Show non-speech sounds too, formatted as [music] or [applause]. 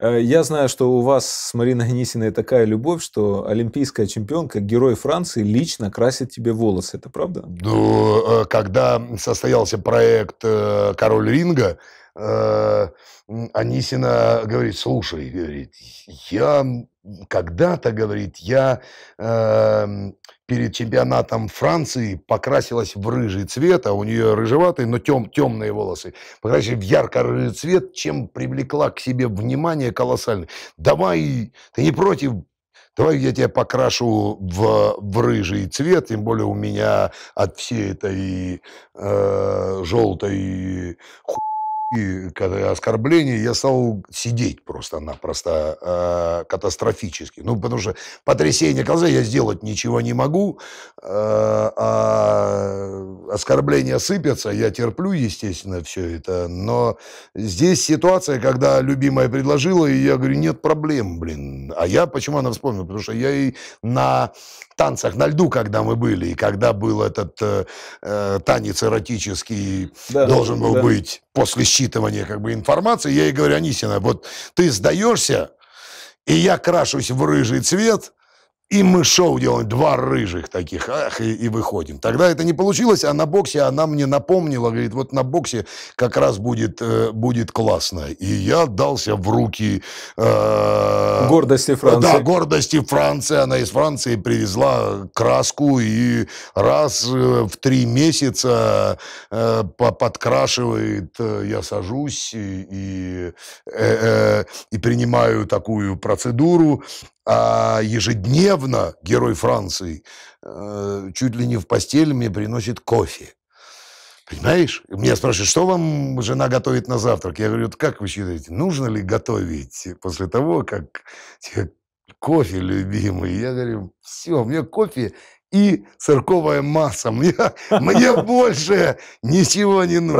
Э, я знаю, что у вас с Мариной Анисиной такая любовь, что олимпийская чемпионка, герой Франции, лично красит тебе волосы. Это правда? Ну, э, когда состоялся проект э, «Король ринга», Анисина говорит, слушай, говорит, я когда-то, говорит, я перед чемпионатом Франции покрасилась в рыжий цвет, а у нее рыжеватые, но тем, темные волосы, покрасились в ярко-рыжий цвет, чем привлекла к себе внимание колоссальное. Давай, ты не против, давай я тебя покрашу в, в рыжий цвет, тем более у меня от всей этой э, желтой хуй и э, оскорбления, я стал сидеть просто-напросто э, катастрофически. Ну, потому что потрясение глаза я сделать ничего не могу, э, а оскорбления сыпятся, я терплю, естественно, все это, но здесь ситуация, когда любимая предложила, и я говорю, нет проблем, блин. А я, почему она вспомнила? Потому что я и на танцах на льду, когда мы были, и когда был этот э, э, танец эротический, да, должен был да. быть после считывания как бы информации, я ей говорю, Анисина, вот ты сдаешься, и я крашусь в рыжий цвет, и мы шоу делаем, два рыжих таких, ах, и, и выходим. Тогда это не получилось, а на боксе она мне напомнила, говорит, вот на боксе как раз будет, э, будет классно. И я дался в руки... Э, гордости э, Франции. Да, гордости Франции. Она из Франции привезла краску, и раз э, в три месяца э, подкрашивает, э, я сажусь и, и, э, э, и принимаю такую процедуру а ежедневно герой Франции э, чуть ли не в постель мне приносит кофе. Понимаешь? Меня спрашивают, что вам жена готовит на завтрак? Я говорю, как вы считаете, нужно ли готовить после того, как кофе любимый? Я говорю, все, мне кофе и церковая масса. Мне, [laughs] мне [laughs] больше ничего не нужно.